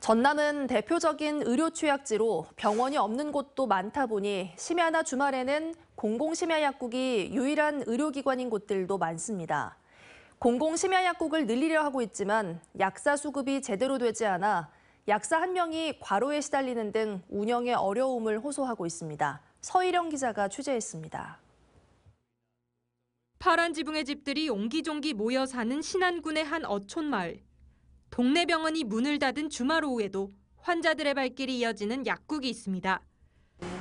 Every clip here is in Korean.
전남은 대표적인 의료 취약지로 병원이 없는 곳도 많다 보니 심야나 주말에는 공공심야약국이 유일한 의료기관인 곳들도 많습니다. 공공심야약국을 늘리려 하고 있지만 약사 수급이 제대로 되지 않아 약사 한 명이 과로에 시달리는 등 운영의 어려움을 호소하고 있습니다. 서희령 기자가 취재했습니다. 파란 지붕의 집들이 옹기종기 모여 사는 신안군의 한 어촌 마을. 동네 병원이 문을 닫은 주말 오후에도 환자들의 발길이 이어지는 약국이 있습니다. 이건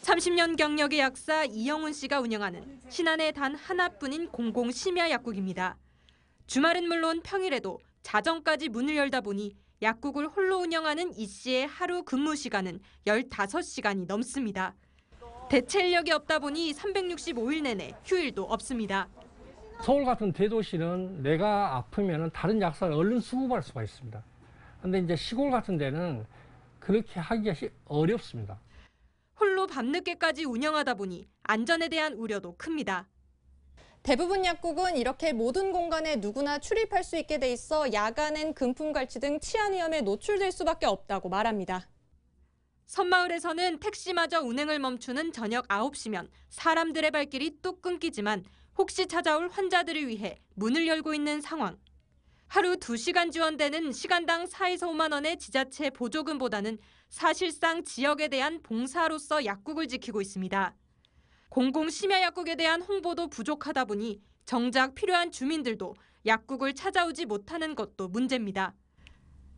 30년 경력의 약사 이영훈 씨가 운영하는 신안의 단 하나뿐인 공공 심야 약국입니다. 주말은 물론 평일에도 자정까지 문을 열다 보니 약국을 홀로 운영하는 이 씨의 하루 근무 시간은 15시간이 넘습니다. 대체 인력이 없다 보니 365일 내내 휴일도 없습니다. 서울 같은 대도시는 내가 아프면 다른 약사를 얼른 수급할 수가 있습니다. 근데 이제 시골 같은 데는 그렇게 하기가 어렵습니다. 홀로 밤늦게까지 운영하다 보니 안전에 대한 우려도 큽니다. 대부분 약국은 이렇게 모든 공간에 누구나 출입할 수 있게 돼 있어 야간엔 금품갈취 등 치안 위험에 노출될 수밖에 없다고 말합니다. 섬마을에서는 택시마저 운행을 멈추는 저녁 9시면 사람들의 발길이 뚝 끊기지만 혹시 찾아올 환자들을 위해 문을 열고 있는 상황. 하루 2시간 지원되는 시간당 4에서 5만 원의 지자체 보조금보다는 사실상 지역에 대한 봉사로서 약국을 지키고 있습니다. 공공 심야 약국에 대한 홍보도 부족하다 보니 정작 필요한 주민들도 약국을 찾아오지 못하는 것도 문제입니다.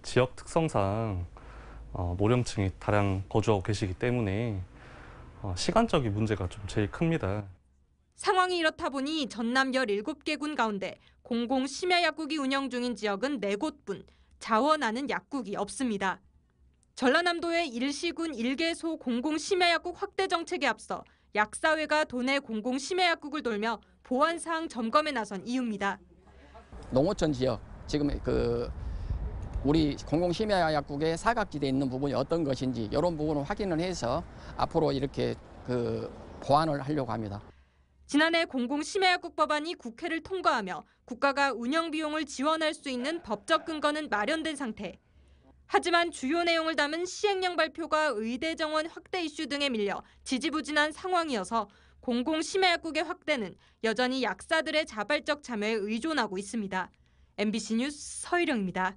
지역 특성상 어, 모령층이 다량 거주하고 계시기 때문에 어, 시간적인 문제가 좀 제일 큽니다. 상황이 이렇다 보니 전남 17개군 가운데 공공 심야 약국이 운영 중인 지역은 4곳뿐 자원하는 약국이 없습니다. 전라남도의 일시군 일개소 공공 심야 약국 확대 정책에 앞서 약사회가 도내 공공 심야 약국을 돌며 보안 사항 점검에 나선 이유입니다. 농어촌 지역 지금 그 우리 공공심야약국의 사각지대에 있는 부분이 어떤 것인지 이런 부분을 확인을 해서 앞으로 이렇게 그 보완을 하려고 합니다. 지난해 공공심야약국 법안이 국회를 통과하며 국가가 운영 비용을 지원할 수 있는 법적 근거는 마련된 상태. 하지만 주요 내용을 담은 시행령 발표가 의대 정원 확대 이슈 등에 밀려 지지부진한 상황이어서 공공심야약국의 확대는 여전히 약사들의 자발적 참여에 의존하고 있습니다. MBC 뉴스 서희령입니다.